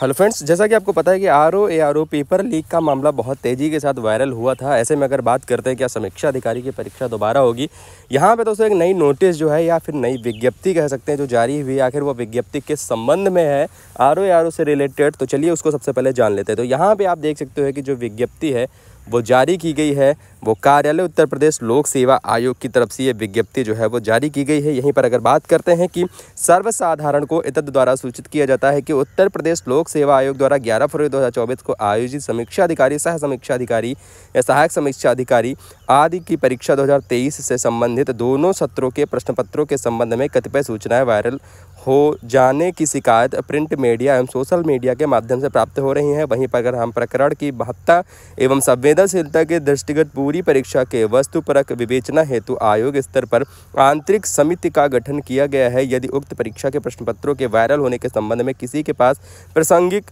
hello friends जैसा कि आपको पता है कि R O A R O paper leak का मामला बहुत तेज़ी के साथ वायरल हुआ था ऐसे में अगर बात करते हैं क्या समीक्षा अधिकारी की परीक्षा दोबारा होगी यहाँ पे दोस्तों एक नई नोटिस जो है या फिर नई विज्ञप्ति कह सकते हैं जो जारी हुई आखिर वो विज्ञप्ति किस संबंध में है आर ओ ए आर ओ से रिलेटेड तो चलिए उसको सबसे पहले जान लेते हैं तो यहाँ पर आप देख सकते हो कि जो विज्ञप्ति है वो जारी की गई है वो कार्यालय उत्तर प्रदेश लोक सेवा आयोग की तरफ से ये विज्ञप्ति जो है वो जारी की गई है यहीं पर अगर बात करते हैं कि सर्वसाधारण को इतद द्वारा सूचित किया जाता है कि उत्तर प्रदेश लोक सेवा आयोग द्वारा 11 फरवरी 2024 को आयोजित समीक्षा अधिकारी सह समीक्षा अधिकारी या सहायक समीक्षा अधिकारी आदि की परीक्षा दो से संबंधित दोनों सत्रों के प्रश्न पत्रों के संबंध में कतिपय सूचनाएं वायरल हो जाने की शिकायत प्रिंट मीडिया एवं सोशल मीडिया के माध्यम से प्राप्त हो रही है वहीं पर अगर हम प्रकरण की महत्ता एवं संवेदनशीलता के दृष्टिगत पूरी परीक्षा के वस्तुपरक विवेचना हेतु आयोग स्तर पर आंतरिक समिति का गठन किया गया है यदि उक्त परीक्षा के प्रश्न पत्रों के वायरल होने के संबंध में किसी के पास प्रासंगिक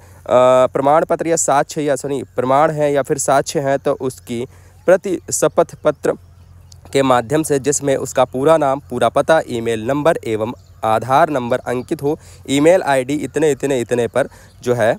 प्रमाण पत्र या साक्ष्य या सॉरी प्रमाण है या फिर साक्ष्य हैं तो उसकी प्रति शपथ पत्र के माध्यम से जिसमें उसका पूरा नाम पूरा पता ईमेल नंबर एवं आधार नंबर अंकित हो ईमेल आईडी इतने इतने इतने पर जो है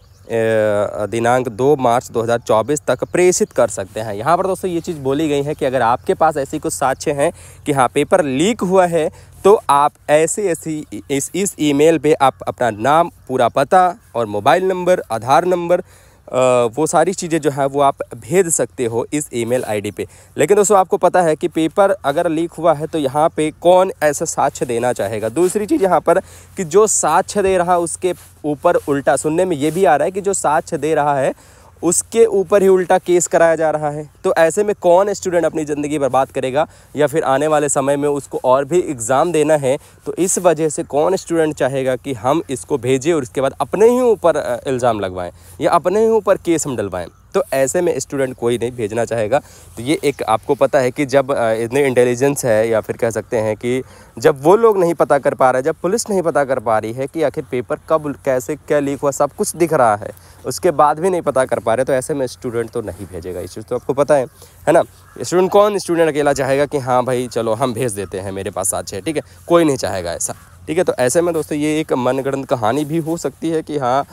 दिनांक 2 मार्च 2024 तक प्रेषित कर सकते हैं यहाँ पर दोस्तों ये चीज़ बोली गई है कि अगर आपके पास ऐसी कुछ साक्ष्य हैं कि हाँ पेपर लीक हुआ है तो आप ऐसे ऐसी इस इस ईमेल पे आप अपना नाम पूरा पता और मोबाइल नंबर आधार नंबर वो सारी चीज़ें जो है वो आप भेज सकते हो इस ईमेल आईडी पे लेकिन दोस्तों आपको पता है कि पेपर अगर लीक हुआ है तो यहाँ पे कौन ऐसा साक्ष्य देना चाहेगा दूसरी चीज़ यहाँ पर कि जो साक्ष्य दे रहा उसके ऊपर उल्टा सुनने में ये भी आ रहा है कि जो साक्ष्य दे रहा है उसके ऊपर ही उल्टा केस कराया जा रहा है तो ऐसे में कौन स्टूडेंट अपनी ज़िंदगी बर्बाद करेगा या फिर आने वाले समय में उसको और भी एग्ज़ाम देना है तो इस वजह से कौन स्टूडेंट चाहेगा कि हम इसको भेजें और इसके बाद अपने ही ऊपर इल्ज़ाम लगवाएं या अपने ही ऊपर केस हम डलवाएँ तो ऐसे में स्टूडेंट कोई नहीं भेजना चाहेगा तो ये एक आपको पता है कि जब इतने इंटेलिजेंस है या फिर कह सकते हैं कि जब वो लोग नहीं पता कर पा रहे जब पुलिस नहीं पता कर पा रही है कि आखिर पेपर कब कैसे क्या लीक हुआ सब कुछ दिख रहा है उसके बाद भी नहीं पता कर पा रहे तो ऐसे में स्टूडेंट तो नहीं भेजेगा इस चीज़ तो आपको पता है है ना स्टूडेंट कौन स्टूडेंट अकेला चाहेगा कि हाँ भाई चलो हम भेज देते हैं मेरे पास साक्ष है ठीक है कोई नहीं चाहेगा ऐसा ठीक है तो ऐसे में दोस्तों ये एक मनगढ़ंत कहानी भी हो सकती है कि हाँ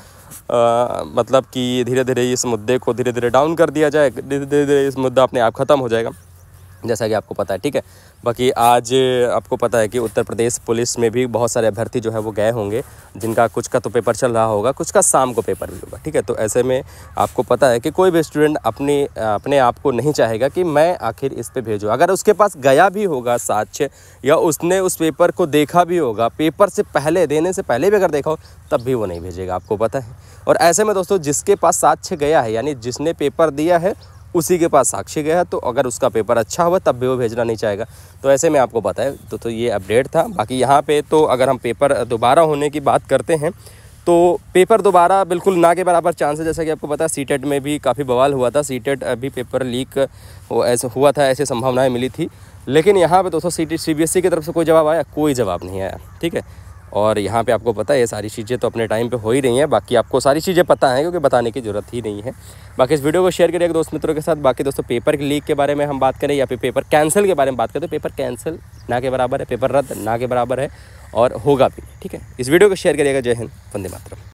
मतलब कि धीरे धीरे इस मुद्दे को धीरे धीरे डाउन कर दिया जाए धीरे धीरे इस मुद्दा अपने आप ख़त्म हो जाएगा जैसा कि आपको पता है ठीक है बाकी आज आपको पता है कि उत्तर प्रदेश पुलिस में भी बहुत सारे अभ्यर्थी जो है वो गए होंगे जिनका कुछ का तो पेपर चल रहा होगा कुछ का शाम को पेपर भी होगा ठीक है तो ऐसे में आपको पता है कि कोई भी स्टूडेंट अपनी अपने आप को नहीं चाहेगा कि मैं आखिर इस पर भेजूँ अगर उसके पास गया भी होगा साक्ष्य या उसने उस पेपर को देखा भी होगा पेपर से पहले देने से पहले भी अगर देखा हो तब भी वो नहीं भेजेगा आपको पता है और ऐसे में दोस्तों जिसके पास साक्ष्य गया है यानी जिसने पेपर दिया है उसी के पास साक्षी गया तो अगर उसका पेपर अच्छा हुआ तब भी वो भेजना नहीं चाहेगा तो ऐसे में आपको बताया तो तो ये अपडेट था बाकी यहाँ पे तो अगर हम पेपर दोबारा होने की बात करते हैं तो पेपर दोबारा बिल्कुल ना के बराबर चांस है जैसा कि आपको पता है सी e में भी काफ़ी बवाल हुआ था सी e भी पेपर लीक ऐसे हुआ था ऐसी संभावनाएँ मिली थी लेकिन यहाँ पर दोस्तों C T C B S की तरफ से कोई जवाब आया कोई जवाब नहीं आया ठीक है और यहाँ पे आपको पता है ये सारी चीज़ें तो अपने टाइम पे हो ही रही हैं बाकी आपको सारी चीज़ें पता हैं क्योंकि बताने की ज़रूरत ही नहीं है बाकी इस वीडियो को शेयर करिएगा दोस्त मित्रों के साथ बाकी दोस्तों पेपर लीक के बारे में हम बात करें या फिर पेपर कैंसिल के बारे में बात करें तो पेपर कैंसिल ना के बराबर है पेपर रद्द ना के बराबर है और होगा भी ठीक है इस वीडियो को शेयर करिएगा जय हिंद वंदे मातरम